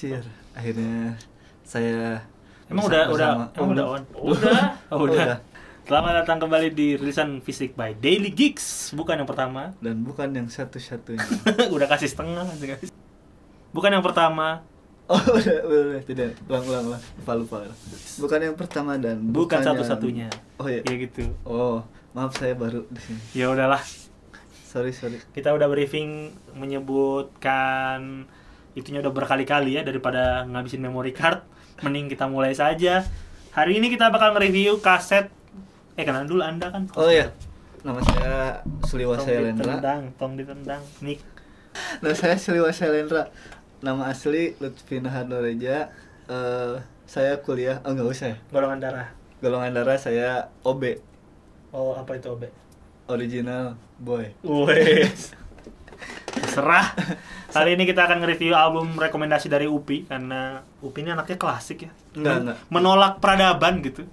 Anjir. Akhirnya saya Emang udah, udah, emang udah on. Udah. oh, udah. udah. Selamat datang kembali di rilisan Fisik by Daily Geeks, bukan yang pertama dan bukan yang satu-satunya. udah kasih setengah guys. Bukan yang pertama. Oh, udah, udah, udah. tidak. Ulang, ulang, ulang. Lupa, lupa. Bukan yang pertama dan bukan, bukan satu-satunya. Yang... Oh iya. Ya gitu. Oh, maaf saya baru di sini. Ya udahlah. Sorry, sorry. Kita udah briefing menyebutkan itunya udah berkali-kali ya daripada ngabisin memory card mending kita mulai saja hari ini kita bakal nge-review kaset eh kenalan dulu anda kan oh iya nama saya Suliwa Selendra tendang tong ditendang Nick. nama saya Suliwa Selendra nama asli Lutfi Nahadoreja uh, eh, saya kuliah oh nggak usah ya. golongan darah golongan darah saya OB oh apa itu OB original boy wes serah Kali ini kita akan nge-review album rekomendasi dari Upi karena Upi ini anaknya klasik ya. Enggak, enggak. Menolak peradaban gitu.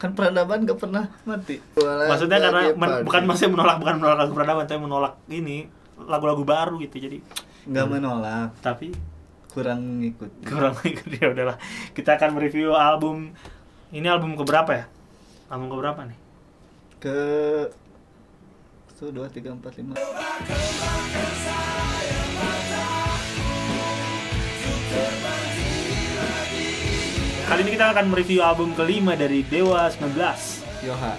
Kan peradaban gak pernah mati. Walang Maksudnya karena iya, men bukan masih menolak bukan menolak lagu peradaban tapi menolak ini lagu-lagu baru gitu. Jadi nggak hmm. menolak. Tapi kurang ngikut. Kurang ngikut ya udahlah. Kita akan mereview album ini album ke berapa ya? Album ke berapa nih? Ke satu dua tiga empat lima Kali ini kita akan mereview album kelima dari Dewa 19. Yoha.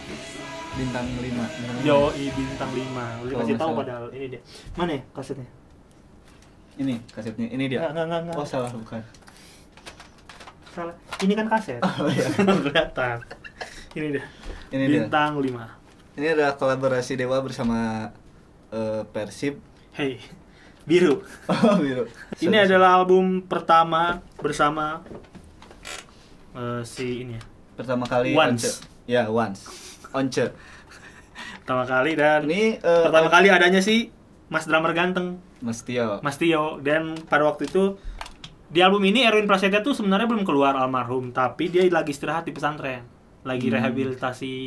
Bintang 5. Bintang Yoi bintang 5. Udah kasih tahu padahal ini dia. Mana ya kasetnya? Ini kasetnya. Ini dia. Enggak, enggak, enggak. Oh, salah bukan. Salah. Ini kan kaset. Oh iya. Kelihatan. ini dia. Ini bintang dia. 5. Ini adalah kolaborasi Dewa bersama uh, Persib. Hey biru. Oh, biru. Ini sorry, adalah album pertama bersama Eh, si ini ya pertama kali once once. ya once once pertama kali dan ini uh, pertama uh, kali adanya si Mas drummer ganteng Mas Tio Mas Tio dan pada waktu itu di album ini Erwin Prasetya tuh sebenarnya belum keluar almarhum tapi dia lagi istirahat di pesantren lagi hmm. rehabilitasi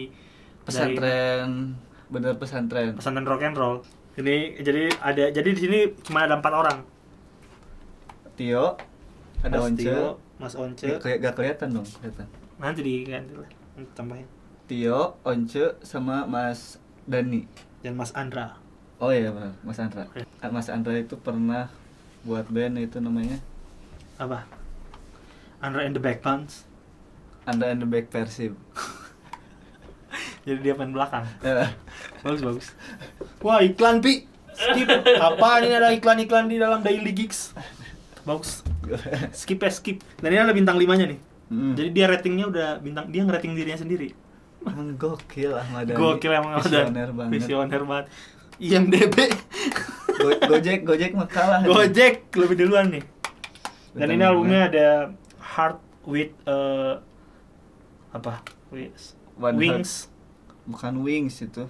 pesantren dari, bener pesantren pesantren rock and roll ini jadi ada jadi di sini cuma ada empat orang Tio ada Mas Once Mas Once. Gak, gak kelihatan dong, kelihatan. Nanti diganti lah, hmm, tambahin. Tio, Once, sama Mas Dani. Dan Mas Andra. Oh iya Mas Andra. Okay. Oh iya. ah, Mas Andra itu pernah buat band itu namanya apa? Andra and the Back Pants. Andra and the Back Persib. Jadi dia main belakang. Iya. bagus bagus. Wah iklan pi. Skip. Apa ini ada iklan-iklan di dalam Daily Gigs? bagus skip ya skip dan ini ada bintang limanya nih hmm. jadi dia ratingnya udah bintang dia ngerating dirinya sendiri emang ah, gokil Ahmad Dhani gokil emang visioner banget visioner banget IMDB Go Gojek Gojek mah kalah Gojek nih. lebih duluan nih dan ini albumnya bener. ada Heart with uh, apa One Wings heart. bukan Wings itu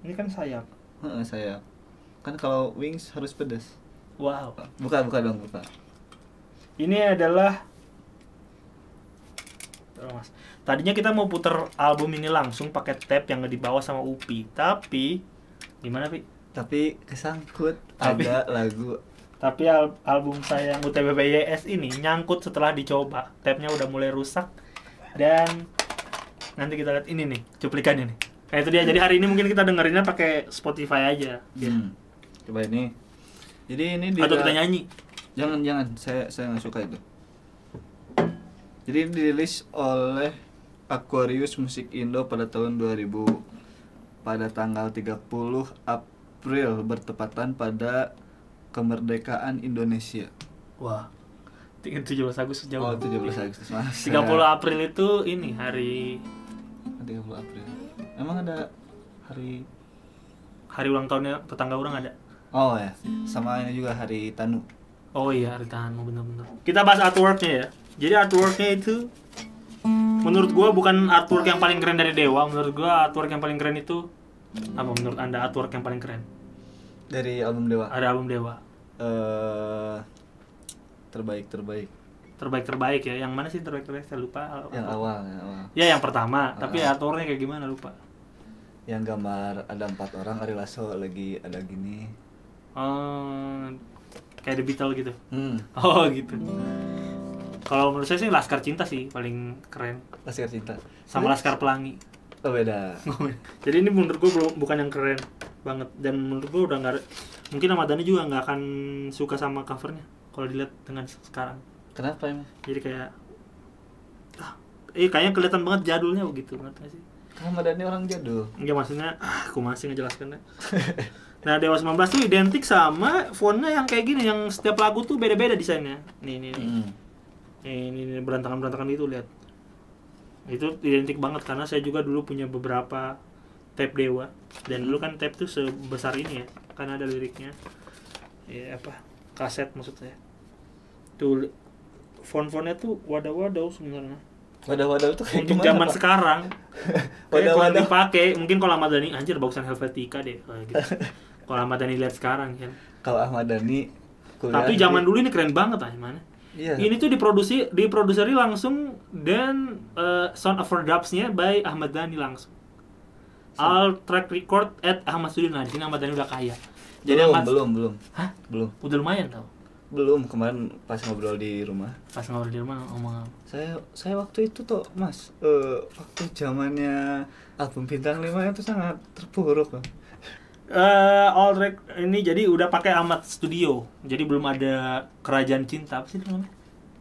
ini kan sayap Heeh, sayap kan kalau Wings harus pedas Wow. Buka, buka dong, buka. Ini adalah Mas. Tadinya kita mau puter album ini langsung pakai tab yang dibawa sama Upi, tapi gimana, Pi? Tapi kesangkut tapi, ada lagu. Tapi al album saya yang UTBBYS ini nyangkut setelah dicoba. Tabnya udah mulai rusak dan nanti kita lihat ini nih cuplikannya nih. Kayak itu dia. Jadi hari ini mungkin kita dengerinnya pakai Spotify aja. Hmm. Coba ini jadi ini di Atau kita nyanyi. Jangan jangan, saya saya nggak suka itu. Jadi ini dirilis oleh Aquarius Musik Indo pada tahun 2000 pada tanggal 30 April bertepatan pada kemerdekaan Indonesia. Wah. 17 Agustus jauh. Oh, 17 Agustus. Mas, 30 April itu ini hari 30 April. Emang ada hari hari ulang tahunnya tetangga orang ada? Oh ya, sama ini juga hari Tanu. Oh iya, hari Tanu benar-benar. Kita bahas artworknya ya. Jadi artworknya itu menurut gue bukan artwork yang paling keren dari Dewa. Menurut gue artwork yang paling keren itu apa menurut anda artwork yang paling keren? Dari album Dewa. Ada album Dewa. Uh, terbaik terbaik terbaik terbaik ya yang mana sih terbaik terbaik saya lupa yang awal yang awal ya yang pertama uh, tapi aturnya ah. kayak gimana lupa yang gambar ada empat orang Ari Lasso lagi ada gini Oh, kayak The Beatles gitu. Hmm. Oh gitu. Kalau menurut saya sih Laskar Cinta sih paling keren. Laskar Cinta. Sama Laskar Pelangi. Oh beda. Jadi ini menurut gue belum bukan yang keren banget dan menurut gue udah nggak mungkin Ahmad Dhani juga nggak akan suka sama covernya kalau dilihat dengan sekarang. Kenapa emang? Jadi kayak ah, eh kayaknya kelihatan banget jadulnya begitu banget sih? Ahmad kan Dhani orang jadul. Enggak maksudnya ah, aku masih ngejelaskan deh. Ya. Nah, Dewa 19 tuh identik sama fontnya yang kayak gini, yang setiap lagu tuh beda-beda desainnya. Nih, nih, nih. Hmm. Ini, ini berantakan-berantakan itu lihat. Itu identik banget karena saya juga dulu punya beberapa tape Dewa dan dulu kan tape tuh sebesar ini ya, karena ada liriknya. Ya apa? Kaset maksud saya. Tuh font-fontnya tuh wadah-wadah sebenarnya. Wadah-wadah itu kayak zaman sekarang. wadah-wadah dipakai, mungkin kalau Ahmad Dhani anjir bagusan Helvetica deh eh, gitu. kalau Ahmad Dhani lihat sekarang kan. Kalau Ahmad Dhani Tapi zaman dulu ini keren banget ah gimana? Yeah. Ini tuh diproduksi diproduseri langsung dan uh, sound of dubs-nya by Ahmad Dhani langsung. So. All track record at Ahmad Sudin Nah, Ahmad Dhani udah kaya. Jadi belum, Ahmad, belum, belum. Hah? Belum. Udah lumayan tau belum kemarin pas ngobrol di rumah pas ngobrol di rumah ngomong apa saya saya waktu itu tuh mas uh, waktu zamannya album bintang lima itu sangat terpuruk loh eh, uh, all track ini jadi udah pakai amat studio jadi belum ada kerajaan cinta apa sih namanya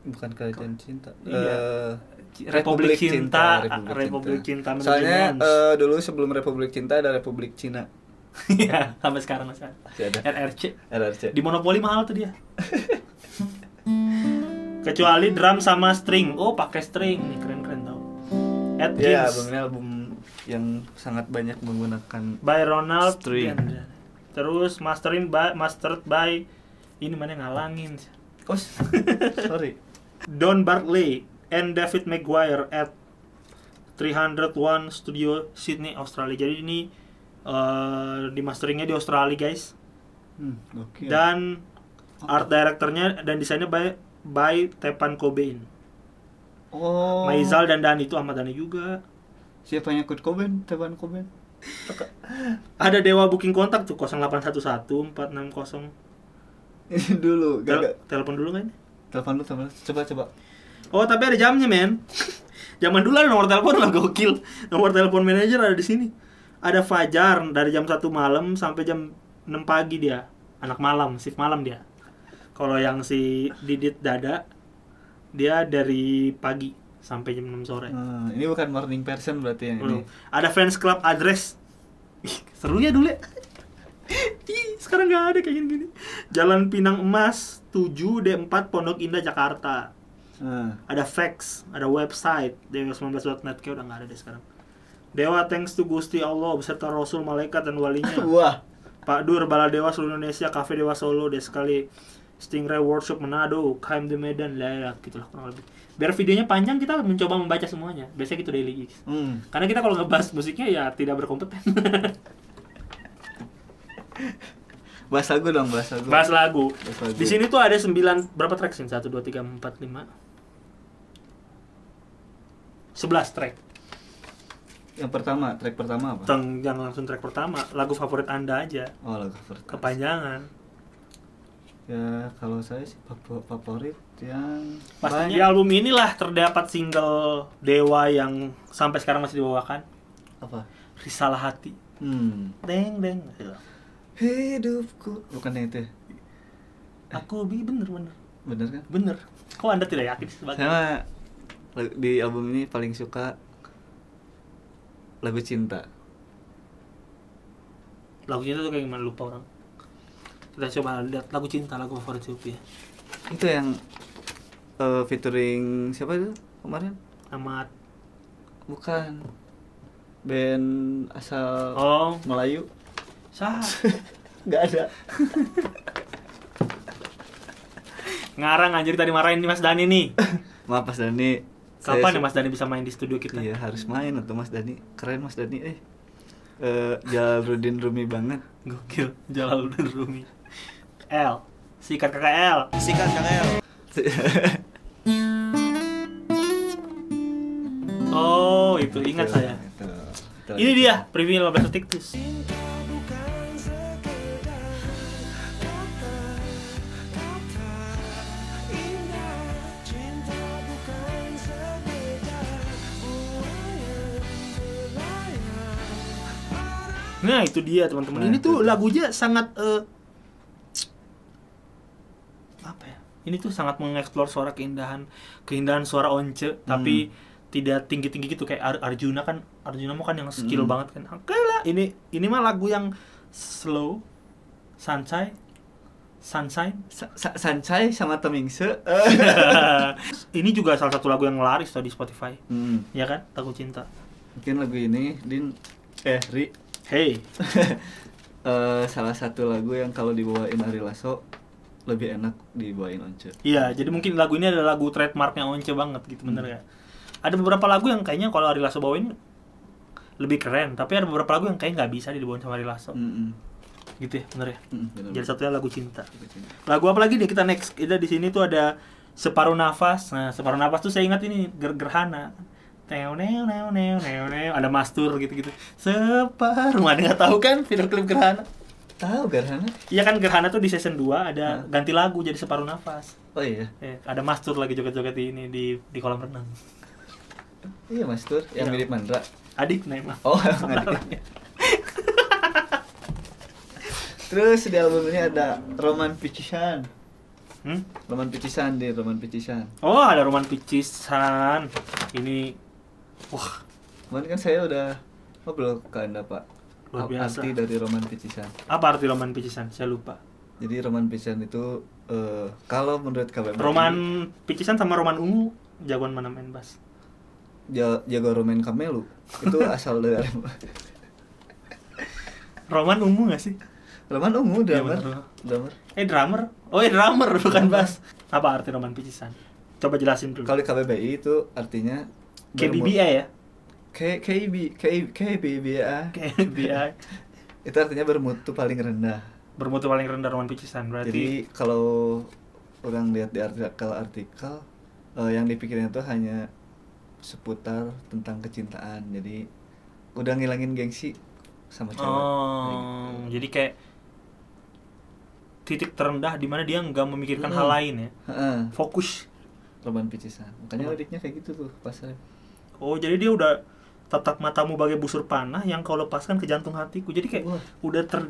bukan kerajaan Ke, cinta iya. uh, Republik, Republik Cinta, Cinta Republik, Cinta, Cinta. Soalnya uh, dulu sebelum Republik Cinta ada Republik Cina Iya, sampai sekarang masih ada. Masih ada. RRC. RRC. Di monopoli mahal tuh dia. Kecuali drum sama string. Oh, pakai string nih keren-keren tau. Ed yeah, album ini album yang sangat banyak menggunakan by Ronald string. Dan, terus mastering by, mastered by ini mana yang ngalangin sih. Oh, sorry. Don Bartley and David Maguire at 301 Studio Sydney Australia. Jadi ini uh, di masteringnya di Australia guys hmm, okay. dan oh. art directornya dan desainnya by by Tepan Cobain oh Maizal dan Dan itu Ahmad Dhani juga siapa yang ikut Cobain Tepan Cobain ada dewa booking kontak tuh 0811 460 dulu Tel gak. telepon dulu kan telepon dulu telepon coba coba oh tapi ada jamnya men zaman dulu ada nomor telepon lah gokil nomor telepon manajer ada di sini ada Fajar dari jam 1 malam sampai jam 6 pagi dia anak malam shift malam dia kalau yang si Didit Dada dia dari pagi sampai jam 6 sore hmm, ini bukan morning person berarti yang ini ada fans club address serunya dulu ya sekarang nggak ada kayak gini Jalan Pinang Emas 7 D4 Pondok Indah Jakarta hmm. ada fax ada website dewa 19net kayak udah nggak ada deh sekarang Dewa thanks to Gusti Allah beserta Rasul, Malaikat, dan walinya. Wah. Pak Dur, Bala Dewa seluruh Indonesia, Cafe Dewa Solo, deh sekali Stingray Workshop Manado, KM di Medan, lah gitulah kurang lebih. Biar videonya panjang kita mencoba membaca semuanya. Biasanya gitu daily gigs. Hmm. Karena kita kalau ngebahas musiknya ya tidak berkompeten. bahas lagu dong, bahas lagu. Bahas lagu. lagu. Di sini tuh ada sembilan, berapa track sih? Satu dua tiga empat lima. Sebelas track yang pertama track pertama apa Teng, jangan langsung track pertama lagu favorit anda aja oh lagu favorit kepanjangan ya kalau saya sih favorit yang pasti di album inilah terdapat single Dewa yang sampai sekarang masih dibawakan apa Risalah Hati hmm. deng deng gitu. hidupku bukan yang itu ya? eh. aku bi bener bener bener kan bener kok anda tidak yakin sebagai? saya di album ini paling suka lagu cinta lagu cinta tuh kayak gimana lupa orang kita coba lihat lagu cinta lagu favorit ya itu yang uh, featuring siapa itu kemarin Ahmad bukan band asal oh. Melayu sah nggak ada ngarang anjir tadi marahin nih Mas Dani nih maaf Mas Dani Kapan nih ya Mas Dani bisa main di studio kita? Iya harus main atau Mas Dani keren Mas Dani eh uh, Jalaluddin Rumi banget. Gokil Jalaluddin Rumi. L sikat kakak L. Sikat kakak L. oh itu ingat saya. Ini dia preview 15 detik tuh Nah itu dia teman-teman. Nah, ini tuh lagunya sangat uh, apa ya? Ini tuh sangat mengeksplor suara keindahan keindahan suara once hmm. tapi tidak tinggi-tinggi gitu kayak Ar Arjuna kan Arjuna mau kan yang skill hmm. banget kan. Oke lah ini ini mah lagu yang slow, santai, Sunshine Sa Sunshine sama Temingse ini juga salah satu lagu yang laris tuh di Spotify hmm. ya kan Takut cinta mungkin lagu ini Din eh Ri Hey. uh, salah satu lagu yang kalau dibawain Ari Lasso lebih enak dibawain Once. Iya, jadi mungkin lagu ini adalah lagu trademarknya Once banget gitu bener ya. Ada beberapa lagu yang kayaknya kalau Ari Lasso bawain lebih keren, tapi ada beberapa lagu yang kayaknya nggak bisa dibawain sama Ari Lasso. Mm -mm gitu ya bener ya mm, bener, jadi satunya lagu cinta. cinta lagu apa lagi nih kita next kita di sini tuh ada separuh nafas nah separuh nafas tuh saya ingat ini ger gerhana Neo neo neo neo neo neo ada mastur gitu-gitu. Separuh mana nggak tahu kan video klip Gerhana? Tahu Gerhana? Iya kan Gerhana tuh di season 2 ada nah. ganti lagu jadi separuh nafas. Oh iya. Eh, ada mastur lagi joget-joget ini di di kolam renang. Iya mastur yang iya. mirip Mandra. Adik Naima. Oh, adiknya. Terus di album ini ada Roman Picisan. Hmm? Roman Picisan deh, Roman Picisan. Oh, ada Roman Picisan. Ini Wah, kemarin kan saya udah ngobrol ke Anda, Pak. Luar biasa. Arti dari Roman Picisan. Apa arti Roman Picisan? Saya lupa. Jadi Roman Picisan itu uh, kalau menurut KBM Roman Picisan sama Roman Ungu jagoan mana main bass? Ja jago Roman Kamelu itu asal dari Roman Ungu nggak sih? Roman Ungu iya, drummer. Ya, drummer. Eh drummer. Oh, eh drummer bukan Bas. Apa arti Roman Picisan? Coba jelasin dulu. Kalau KBBI itu artinya KBBI ya? K KB K KBBI. KBBI. Itu artinya bermutu paling rendah. Bermutu paling rendah Roman Picisan berarti. Jadi kalau orang lihat di artikel-artikel uh, eh, yang dipikirin itu hanya seputar tentang kecintaan. Jadi udah ngilangin gengsi sama cewek. Oh, gitu. jadi kayak titik terendah di mana dia nggak memikirkan hmm. hal lain ya. Hmm. Fokus Loban picisan makanya liriknya kayak gitu tuh pas oh jadi dia udah tatap matamu bagai busur panah yang kau lepaskan ke jantung hatiku jadi kayak Wah. udah ter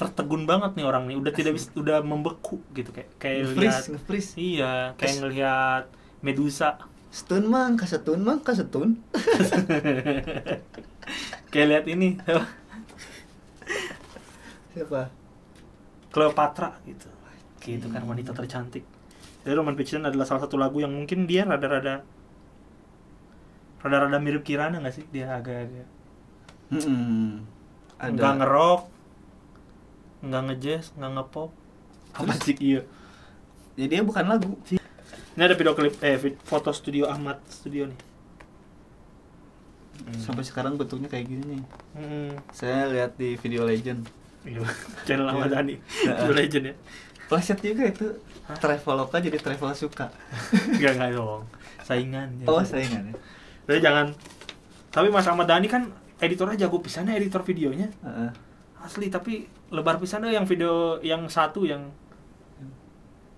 tertegun banget nih orang nih udah tidak bisa udah membeku gitu kayak kayak ngefreeze, lihat ngefreeze. iya kayak ngelihat medusa stun mang kasetun mang kasetun kayak lihat ini siapa Cleopatra gitu gitu kan wanita tercantik jadi Roman Fiction adalah salah satu lagu yang mungkin dia rada-rada rada-rada mirip Kirana nggak sih dia agak-agak hmm, ada. nggak ngerok nggak ngejazz nggak ngepop apa sih iya jadi ya, dia bukan lagu sih ini ada video klip eh foto studio Ahmad studio nih hmm. sampai sekarang bentuknya kayak gini nih hmm. saya lihat di video legend iya. channel Ahmad iya. Dhani video legend ya Pleset juga itu. Hah? Traveloka jadi travel suka. Gak nggak dong. Saingan. Ya. Oh, saingan ya. Jadi jangan tapi Mas Ahmad Dhani kan editor editornya jago pisannya editor videonya. Uh -uh. Asli tapi lebar pisannya yang video yang satu yang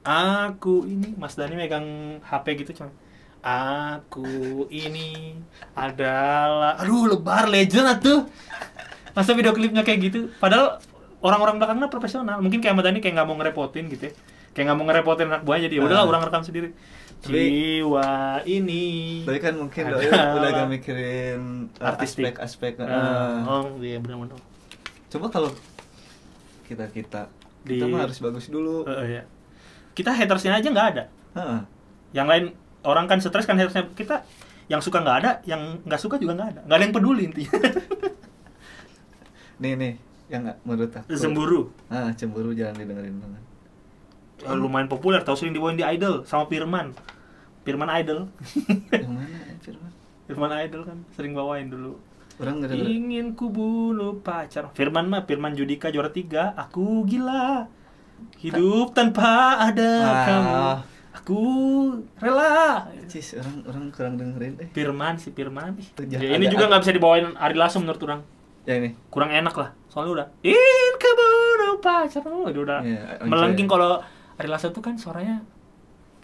aku ini Mas Dhani megang HP gitu cuman aku ini adalah aduh lebar legend tuh masa video klipnya kayak gitu padahal orang-orang belakangnya profesional mungkin kayak Ahmad Dhani kayak nggak mau ngerepotin gitu ya kayak nggak mau ngerepotin anak buahnya jadi ya udahlah uh. orang rekam sendiri tapi, jiwa ini tapi kan mungkin doi udah gak mikirin eh, Artistik. aspek-aspek uh, uh. oh iya benar-benar coba kalau kita kita Di... kita mah harus bagus dulu uh, uh, kita hatersnya aja nggak ada uh. yang lain orang kan stres kan hatersnya kita yang suka nggak ada yang nggak suka juga nggak ada nggak ada yang peduli intinya nih nih yang nggak menurut aku cemburu ah cemburu jangan didengerin banget uh, lumayan populer tau sering dibawain di idol sama Firman Firman idol yang mana ya, Firman Firman idol kan sering bawain dulu Orang gak Ingin ku bunuh pacar Firman mah Firman Judika juara tiga Aku gila Hidup Ta tanpa ada wow. Ah. kamu Aku rela Cis, orang, orang kurang dengerin eh. Firman si Firman ya, ini juga nggak bisa dibawain Ari Lasso menurut orang ya ini kurang enak lah soalnya udah in kebun pacar oh, udah udah iya, oh, yeah, melengking iya. kalau Ari Lasso tuh kan suaranya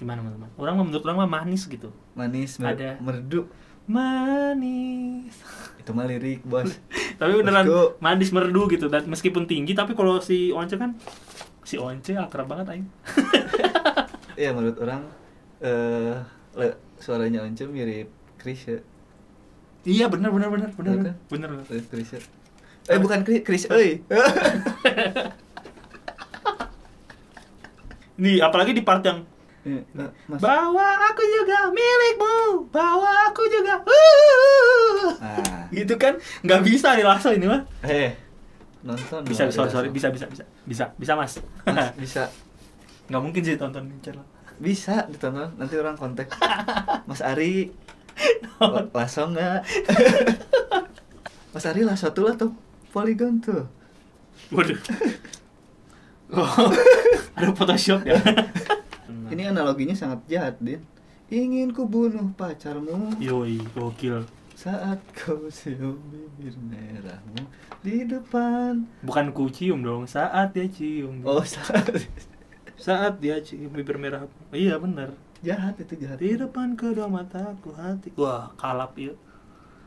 gimana teman-teman orang menurut orang mah manis gitu manis mer ada merdu manis itu mah lirik bos tapi beneran Bosku. manis merdu gitu dan meskipun tinggi tapi kalau si Once kan si Once akrab banget aing iya menurut orang eh uh, suaranya Once mirip Chris ya. Iya benar benar benar benar benar. bener Krisya. Eh bukan Kris, euy. Nih, apalagi di part yang iya, iya, Mas. Bawa aku juga milikmu, bawa aku juga. Uh, ah. Gitu kan? Nggak bisa nih langsung ini mah. Eh, nonton. Bisa, sorry, sorry, bisa, bisa, bisa, bisa, bisa, mas. mas bisa. Nggak mungkin sih tonton channel. Bisa ditonton, nanti orang kontak. Mas Ari, Lasso nggak? Mas Ari lah tuh atau Polygon tuh? Waduh. Oh, ada Photoshop ya? Ini analoginya sangat jahat, Din. Ingin ku bunuh pacarmu. Yoi, gokil. Saat kau cium bibir merahmu di depan. Bukan ku cium dong, saat dia cium. Oh, saat. saat dia cium bibir merahmu. Iya, benar jahat itu jahat di depan kedua mataku hati wah kalap yuk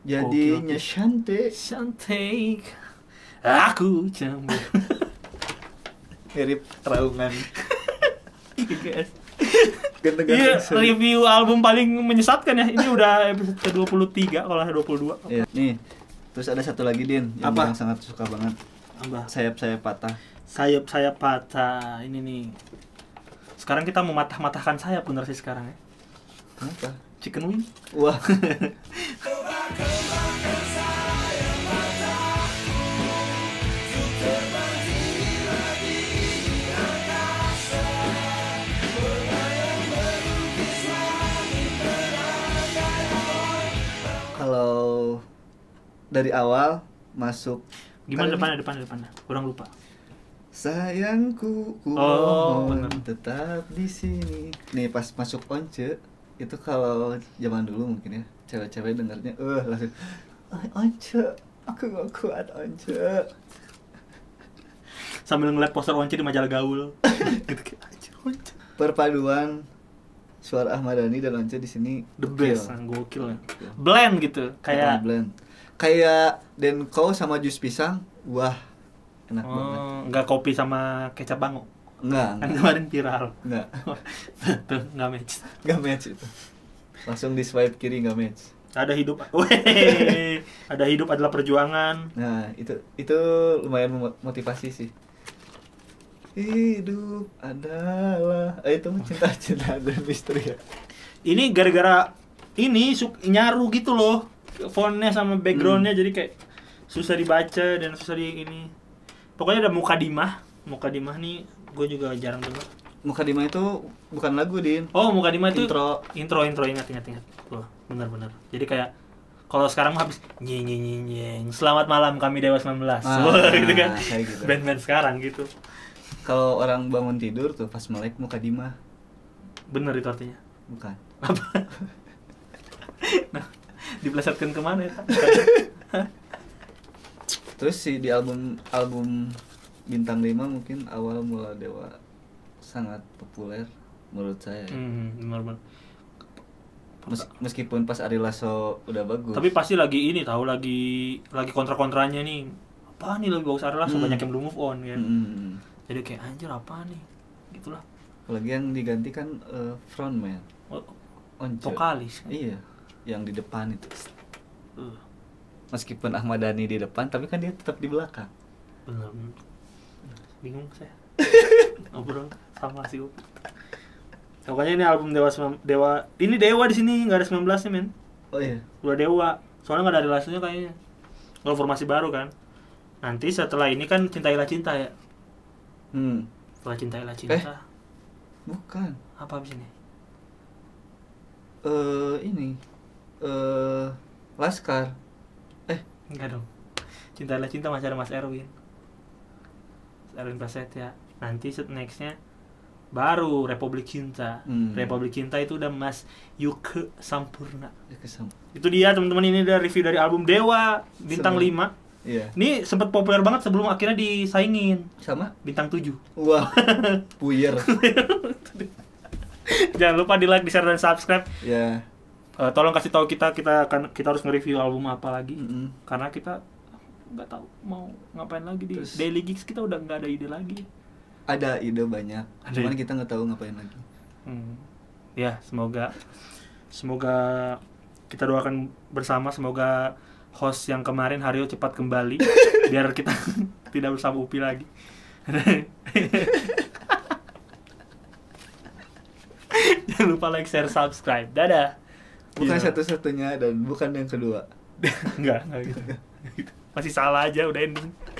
iya. jadinya cantik cantik aku cemburu mirip raungan Iya, review album paling menyesatkan ya. Ini udah episode ke-23 kalau 22. Iya. Nih. Terus ada satu lagi Din yang Apa? yang sangat suka banget. Apa? Sayap-sayap patah. Sayap-sayap patah. Ini nih. Sekarang kita mematah-matahkan saya pun sih sekarang ya. Kenapa? Chicken wing. Wah. Kalau dari awal masuk gimana depannya depannya depannya kurang lupa Sayangku, ku oh, mohon bener. tetap di sini. Nih pas masuk once itu kalau zaman dulu mungkin ya cewek-cewek dengarnya, eh uh, langsung eh, once, aku gak kuat once. Sambil ngeliat poster once di majalah gaul. Gitu Perpaduan suara Ahmad Dhani dan once di sini the best, gokil. Ya. Blend gitu, kayak blend. Kayak Denko sama jus pisang, wah enak oh, banget nggak kopi sama kecap bango nggak kan kemarin viral nggak tuh nggak match nggak match itu langsung di swipe kiri nggak match ada hidup Wey. ada hidup adalah perjuangan nah itu itu lumayan memotivasi sih hidup adalah eh, itu cinta cinta dan misteri ya ini gara-gara ini nyaru gitu loh fontnya sama backgroundnya hmm. jadi kayak susah dibaca dan susah di ini pokoknya ada muka dimah muka dimah nih gue juga jarang dengar muka dimah itu bukan lagu din oh muka dimah itu intro intro intro ingat ingat ingat wah benar benar jadi kayak kalau sekarang habis nying nying nying nyi selamat malam kami dewa 19 ah, gitu kan gitu. band-band sekarang gitu kalau orang bangun tidur tuh pas melek muka dimah benar itu artinya bukan apa nah dipelesetkan kemana ya terus sih di album album bintang 5 mungkin awal mula dewa sangat populer menurut saya ya. hmm, normal Mes meskipun pas Ari Lasso udah bagus tapi pasti lagi ini tahu lagi lagi kontra-kontranya nih apa nih lebih bagus Ari Lasso hmm. banyak yang belum move on kan hmm. hmm, hmm. jadi kayak anjir apa nih gitulah Lagi yang digantikan uh, frontman oh, vokalis kan? iya yang di depan itu uh meskipun Ahmad Dhani di depan tapi kan dia tetap di belakang benar bingung saya ngobrol sama si pokoknya ini album dewa dewa ini dewa di sini nggak ada 19 nih men oh iya udah dewa soalnya nggak ada relasinya kayaknya kalau formasi baru kan nanti setelah ini kan cintailah cinta ya hmm setelah cintailah eh? cinta eh, bukan apa abis ini eh uh, ini eh uh, laskar Enggak dong. cinta adalah cinta masih ada Mas Erwin. Erwin Prasetya. Nanti set nextnya baru Republik Cinta. Hmm. Republik Cinta itu udah Mas Yuke Sampurna. Yuke Sampurna. Itu dia teman-teman ini dari review dari album Dewa Bintang Sebelum. 5. Yeah. Ini sempat populer banget sebelum akhirnya disaingin sama Bintang 7. Wah. Puyer. Jangan lupa di like, di share dan subscribe. Ya. Yeah uh, tolong kasih tahu kita kita akan kita harus nge-review album apa lagi mm -hmm. karena kita nggak tahu mau ngapain lagi di Terus, daily gigs kita udah nggak ada ide lagi ada ide banyak ada cuman ide. kita nggak tahu ngapain lagi hmm. ya semoga semoga kita doakan bersama semoga host yang kemarin Hario cepat kembali biar kita tidak bersama Upi lagi jangan lupa like share subscribe dadah bukan yeah. satu-satunya dan bukan yang kedua enggak enggak gitu masih salah aja udah ending